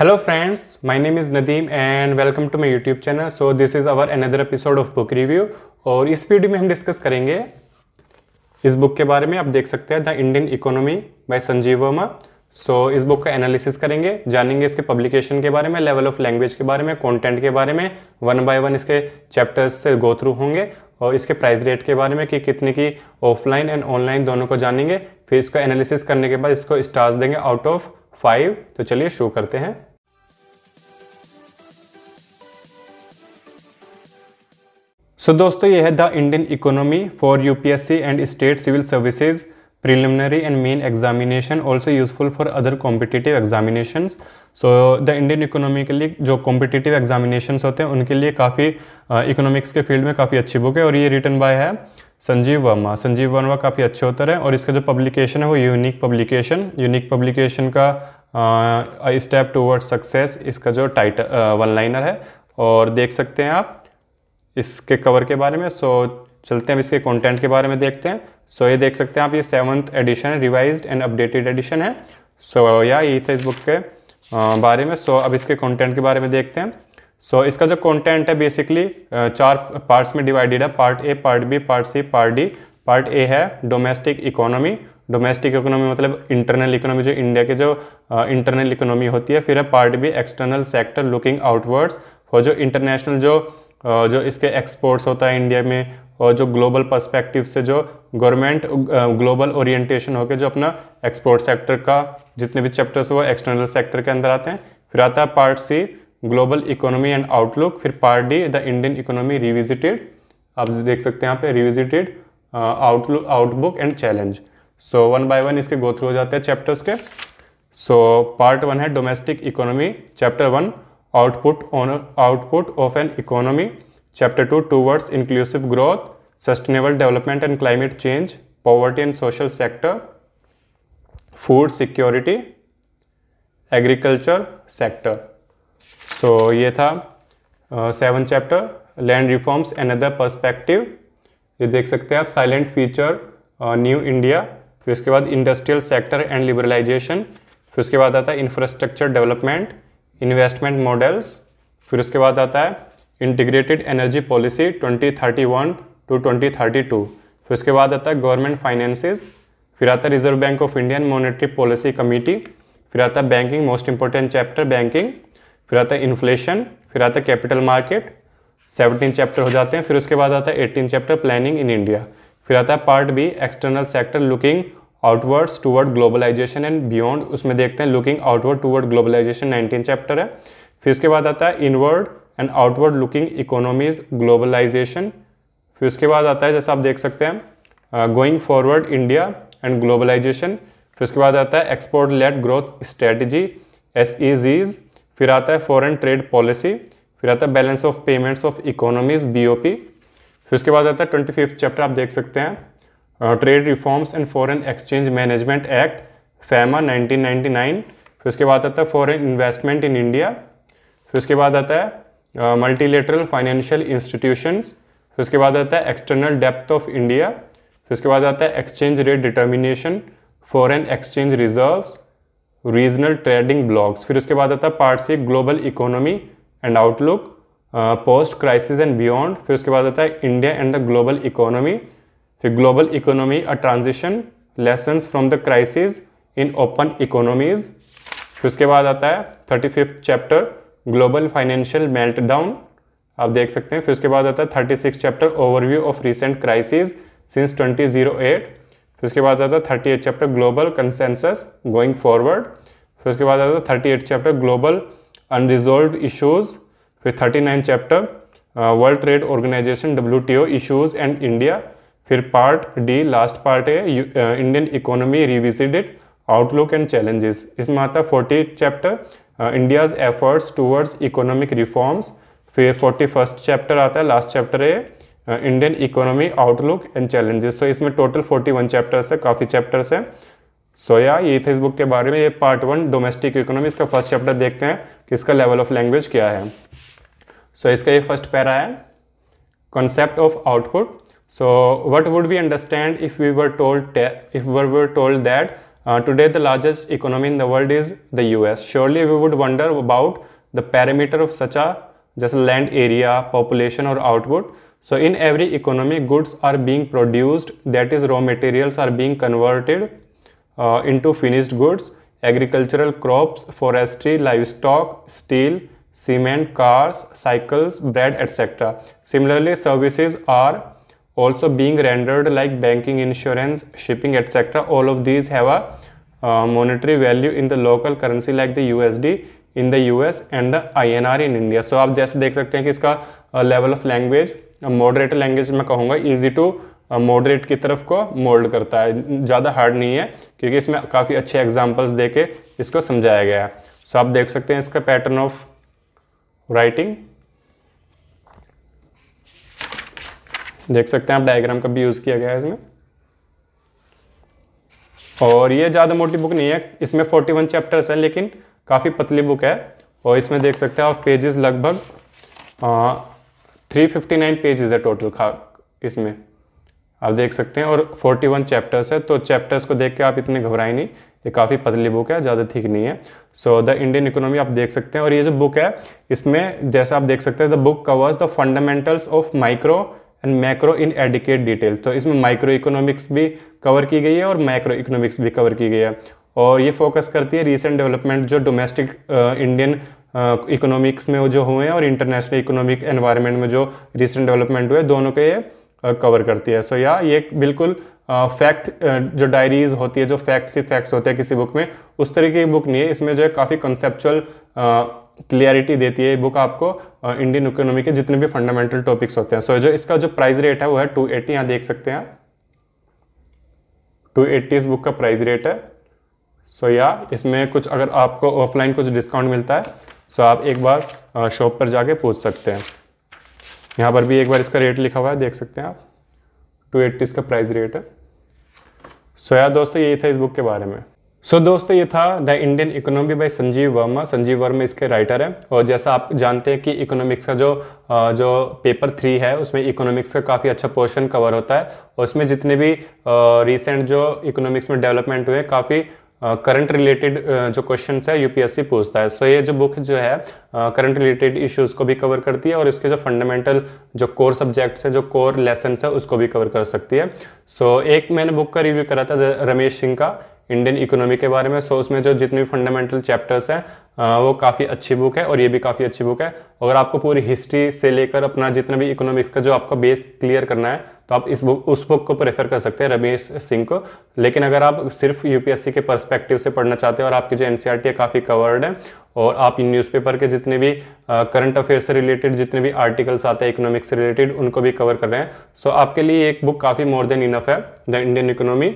Hello friends my name is Nadeem and welcome to my YouTube channel so this is our another episode of book review और इस video में हम discuss करेंगे इस book के बारे में आप देख सकते हैं the Indian economy by Sanjeev Verma so इस बुक का एनालिसिस करेंगे जानेंगे इसके पब्लिकेशन के बारे में लेवल ऑफ लैंग्वेज के बारे में कॉन्टेंट के बारे में वन बाय वन इसके चैप्टर्स से गो थ्रू होंगे और इसके प्राइस रेट के बारे में कि कितने की ऑफलाइन एंड ऑनलाइन दोनों को जानेंगे फिर इसका एनालिसिस करने के बाद इसको स्टार्स देंगे आउट ऑफ फाइव तो चलिए शुरू करते हैं सो so, दोस्तों ये है the Indian economy for UPSC and state civil services preliminary and main examination also useful for other competitive examination so the Indian economy के लिए जो कॉम्पिटिटिव एग्जामिनेशन होते हैं उनके लिए काफ़ी uh, के फील्ड में काफ़ी अच्छी बुक है और ये रिटर्न बाय है संजीव वर्मा संजीव वर्मा काफ़ी अच्छे होते हैं और इसका जो पब्लिकेशन है वो यूनिक पब्लिकेशन यूनिक पब्लिकेशन का स्टेप टूवर्ड सक्सेस इसका जो टाइटल वन लाइनर है और देख सकते हैं आप इसके कवर के बारे में सो चलते हैं इसके कंटेंट के बारे में देखते हैं सो ये देख सकते हैं आप ये सेवन्थ एडिशन है रिवाइज एंड अपडेटेड एडिशन है सो या ये था इस बुक के बारे में सो अब इसके कॉन्टेंट के बारे में देखते हैं सो so, इसका जो कंटेंट है बेसिकली चार पार्ट्स में डिवाइडेड है part A part B part C part D part A है डोमेस्टिक इकोनॉमी डोमेस्टिक इकोनॉमी मतलब इंटरनल इकोनॉमी जो इंडिया के जो इंटरनल इकोनॉमी होती है फिर है part B external sector looking outwards for जो इंटरनेशनल जो जो इसके एक्सपोर्ट्स होता है इंडिया में और जो ग्लोबल पर्सपेक्टिव से जो गवर्नमेंट ग्लोबल ओरिएंटेशन होकर जो अपना एक्सपोर्ट सेक्टर का जितने भी चैप्टर्स वो एक्सटर्नल सेक्टर के अंदर आते हैं फिर आता है part C global economy and outlook फिर part D the Indian economy revisited आप देख सकते हैं यहाँ पे revisited outlook outbook and challenge so one by one इसके गो थ्रू हो जाते हैं चैप्टर्स के सो पार्ट वन है domestic economy chapter one output on output of an economy chapter 2 towards inclusive growth sustainable development and climate change poverty and social sector food security agriculture sector so ये था seven chapter land reforms and other perspective ये देख सकते हैं आप silent feature new India फिर उसके बाद इंडस्ट्रियल सेक्टर एंड लिबरलाइजेशन फिर उसके बाद आता है इंफ्रास्ट्रक्चर डेवलपमेंट इन्वेस्टमेंट मॉडल्स फिर उसके बाद आता है इंटीग्रेटेड एनर्जी पॉलिसी 2031 टू 2032 फिर उसके बाद आता है गवर्नमेंट फाइनेंसेस फिर आता है reserve bank of Indian monetary policy committee फिर आता है banking most important chapter banking फिर आता है इन्फ्लेशन फिर आता है कैपिटल मार्केट सेवनटीन चैप्टर हो जाते हैं फिर उसके बाद आता है eighteen chapter planning in India फिर आता है part B external sector looking outwards toward globalisation and beyond उसमें देखते हैं looking outward toward globalisation nineteen chapter है फिर उसके बाद आता है inward and outward looking economies globalisation फिर उसके बाद आता है जैसा आप देख सकते हैं going forward India and globalisation फिर उसके बाद आता है export late growth strategy S फिर आता है फॉरेन ट्रेड पॉलिसी फिर आता है balance of payments of economies P फिर उसके बाद आता है ट्वेंटी फिफ्थ चैप्टर आप देख सकते हैं trade reforms and foreign exchange management act FEMA 1999 फिर उसके बाद आता है फॉरेन इन्वेस्टमेंट इन इंडिया फिर उसके बाद आता है मल्टीलेटरल फाइनेंशियल इंस्टीट्यूशंस फिर उसके बाद आता है एक्सटर्नल डेप्थ ऑफ इंडिया फिर उसके बाद आता है exchange rate determination foreign exchange reserves regional trading blocks फिर उसके बाद आता है part C global economy and outlook post crisis and beyond फिर उसके बाद आता है India and the global economy फिर global economy a transition lesson from the crisis in open economies फिर उसके बाद आता है thirty fifth chapter global financial melt down आप देख सकते हैं फिर उसके बाद आता है thirty six chapter overview of recent crisis since twenty zero eight फिर उसके बाद आता है thirty eight chapter global consensus going forward फिर उसके बाद आता है thirty eight chapter global unresolve issues फिर thirty nine chapter world trade organisation W T O issues and India फिर पार्ट डी लास्ट पार्ट है Indian economy revisited outlook and challenges इसमें आता है forty chapter India's efforts towards economic reforms फिर forty first chapter आता है last chapter है Indian economy outlook and challenges so इसमें टोटल फोर्टी वन चैप्टर्स है काफ़ी चैप्टर्स हैं सो या ये थे इस बुक के बारे में ये पार्ट वन डोमेस्टिक इकोनॉमी इसका फर्स्ट चैप्टर देखते हैं कि इसका लेवल ऑफ लैंग्वेज क्या है सो so, इसका ये फर्स्ट पैरा है concept of output So what would we understand if we were told if we were told that uh, today the largest economy in the world is the US? Surely we would wonder about the parameter of such a just land area, population or output. So in every economy goods are being produced that is raw materials are being converted uh, into finished goods, agricultural crops, forestry, livestock, steel, cement, cars, cycles, bread etc. Similarly services are also being rendered like banking insurance shipping etc all of these have a uh, monetary value in the local currency like the USD in the US and the INR in India so aap jaise dekh sakte hain ki iska uh, level of language uh, moderate language mein kahunga easy to moderate की तरफ को mould करता है ज़्यादा hard नहीं है क्योंकि इसमें काफ़ी अच्छे एग्जांपल्स देके इसको समझाया गया है so, सो आप देख सकते हैं इसका पैटर्न ऑफ राइटिंग देख सकते हैं आप डायग्राम का भी यूज़ किया गया है इसमें और ये ज़्यादा मोटी बुक नहीं है इसमें 41 चैप्टर्स हैं लेकिन काफ़ी पतली बुक है और इसमें देख सकते हैं आप पेजेस लगभग थ्री फिफ्टी नाइन पेजेस है टोटल खा इसमें आप देख सकते हैं और 41 चैप्टर्स है तो चैप्टर्स को देख के आप इतने घबराए नहीं ये काफ़ी पतली बुक है ज़्यादा ठीक नहीं है सो द इंडियन इकोनॉमी आप देख सकते हैं और ये जो बुक है इसमें जैसा आप देख सकते हैं the book covers the fundamentals of micro and macro in adequate detail तो इसमें माइक्रो इकोनॉमिक्स भी कवर की गई है और माइक्रो इकोनॉमिक्स भी कवर की गई है और ये फोकस करती है रीसेंट डेवलपमेंट जो डोमेस्टिक इंडियन इकोनॉमिक्स में जो हुए हैं और इंटरनेशनल इकोनॉमिक एनवायरनमेंट में जो रिसेंट डेवलपमेंट हुए दोनों के ये कवर uh, करती है सो so, या ये बिल्कुल फैक्ट जो डायरीज होती है जो फैक्ट्स ही फैक्ट्स होते हैं किसी बुक में उस तरीके की बुक नहीं है इसमें जो है काफ़ी कंसेप्चुअल क्लियरिटी देती है ये बुक आपको इंडियन इकोनॉमी के जितने भी फंडामेंटल टॉपिक्स होते हैं सो so, जो इसका जो प्राइस रेट है वो है टू एट्टी यहाँ देख सकते हैं टू एट्टी इस बुक का प्राइस रेट है सो so, या इसमें कुछ अगर आपको ऑफलाइन कुछ डिस्काउंट मिलता है सो so आप एक बार शॉप पर जाके पूछ सकते हैं यहाँ पर भी एक बार इसका रेट लिखा हुआ है देख सकते हैं आप टू एट्टी इसका प्राइस रेट है सो यार दोस्तों यही था इस बुक के बारे में सो so, दोस्तों ये था the Indian economy by Sanjeev Verma Sanjeev Verma इसके राइटर हैं और जैसा आप जानते हैं कि इकोनॉमिक्स का जो जो पेपर थ्री है उसमें इकोनॉमिक्स का काफ़ी अच्छा पोर्शन कवर होता है और उसमें जितने भी रिसेंट जो इकोनॉमिक्स में डेवलपमेंट हुए काफ़ी करंट रिलेटेड जो क्वेश्चन है यूपीएससी पूछता है सो ये जो बुक जो है करंट रिलेटेड इश्यूज को भी कवर करती है और इसके जो फंडामेंटल जो कोर सब्जेक्ट्स है जो कोर लेसन है उसको भी कवर कर सकती है सो so, एक मैंने बुक का रिव्यू करा था रमेश सिंह का इंडियन इकोनॉमी के बारे में सो उसमें जो जितने भी फंडामेंटल चैप्टर्स हैं वो काफ़ी अच्छी बुक है और ये भी काफ़ी अच्छी बुक है अगर आपको पूरी हिस्ट्री से लेकर अपना जितना भी इकोनॉमिक्स का जो आपका बेस क्लियर करना है तो आप इस बुक उस बुक को प्रेफर कर सकते हैं रमेश सिंह को लेकिन अगर आप सिर्फ यू के परस्पेक्टिव से पढ़ना चाहते हैं और आपकी जो एन e है काफ़ी कवर्ड है और आप न्यूज़पेपर के जितने भी करंट अफेयर से रिलेटेड जितने भी आर्टिकल्स आते हैं इकोनॉमिक्स से रिलेटेड उनको भी कवर कर रहे हैं सो so, आपके लिए एक बुक काफ़ी मोर देन इनफ है द इंडियन इकोनॉमी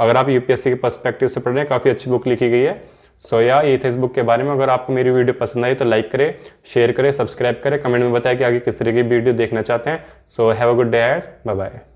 अगर आप यूपीएससी के पर्सपेक्टिव से पढ़ रहे हैं काफ़ी अच्छी बुक लिखी गई है सो या ये थे इस बुक के बारे में अगर आपको मेरी वीडियो पसंद आई तो लाइक करें शेयर करें सब्सक्राइब करें कमेंट में बताएं कि आगे किस तरह की वीडियो देखना चाहते हैं so have a good day bye bye